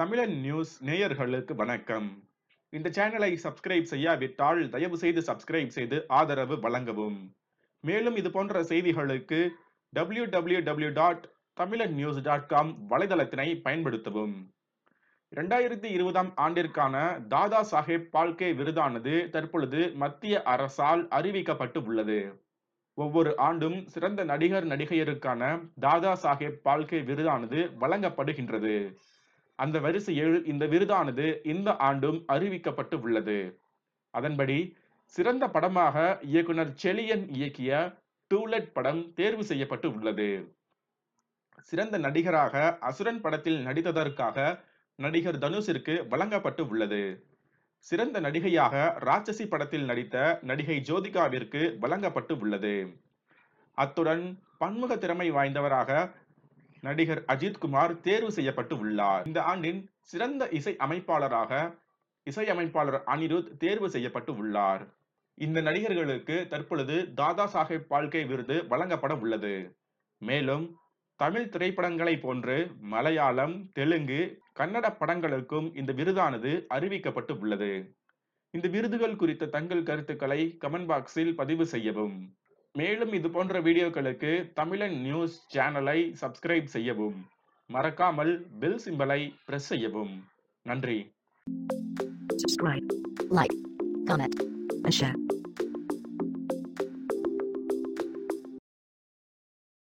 தமிழன் நியூஸ் நேயர்களுக்கு வணக்கம் இந்த சேனலை சப்ஸ்கிரைப் செய்யாவிட்டால் தயவு செய்து சப்ஸ்கிரைப் செய்து ஆதரவு வழங்கவும் மேலும் இது போன்ற செய்திகளுக்கு W W W dot Tamilan news dot com வலைதளத்தினை பயன்படுத்தவும் இரண்டாயிரத்தி இருபதாம் ஆண்டிற்கான தாதா சாஹேப் பால்கே விருதானது தற்பொழுது மத்திய அரசால் அறிவிக்கப்பட்டு உள்ளது ஒவ்வொரு ஆண்டும் சிறந்த நடிகர் நடிகையருக்கான தாதா சாஹேப் பால்கே விருதானது வழங்கப்படுகின்றது அந்த வரிசையில் இந்த விருதானது இந்த ஆண்டும் அறிவிக்கப்பட்டு உள்ளது அதன்படி சிறந்த படமாக இயக்குனர் செலியன் இயக்கிய டூலெட் படம் தேர்வு செய்யப்பட்டு உள்ளது சிறந்த நடிகராக அசுரன் படத்தில் நடித்ததற்காக நடிகர் தனுஷிற்கு வழங்கப்பட்டு உள்ளது சிறந்த நடிகையாக ராட்சசி படத்தில் நடித்த நடிகை ஜோதிகாவிற்கு வழங்கப்பட்டு உள்ளது அத்துடன் பன்முக திறமை வாய்ந்தவராக நடிகர் அஜித்குமார் தேர்வு செய்யப்பட்டு உள்ளார் இந்த ஆண்டின் சிறந்த இசை அமைப்பாளராக இசையமைப்பாளர் அனிருத் தேர்வு செய்யப்பட்டு உள்ளார் இந்த நடிகர்களுக்கு தற்பொழுது தாதா சாஹேப் பால்கே விருது வழங்கப்பட உள்ளது மேலும் தமிழ் திரைப்படங்களை போன்று மலையாளம் தெலுங்கு கன்னட படங்களுக்கும் இந்த விருதானது அறிவிக்கப்பட்டு உள்ளது இந்த விருதுகள் குறித்த தங்கள் கருத்துக்களை கமெண்ட் பாக்ஸில் பதிவு செய்யவும் மேலும் இது போன்ற வீடியோக்களுக்கு தமிழன் நியூஸ் சேனலை சப்ஸ்கிரைப் செய்யவும் மறக்காமல் பெல் சிம்பலை பிரஸ் செய்யவும் நன்றி Subscribe, like, comment, and share.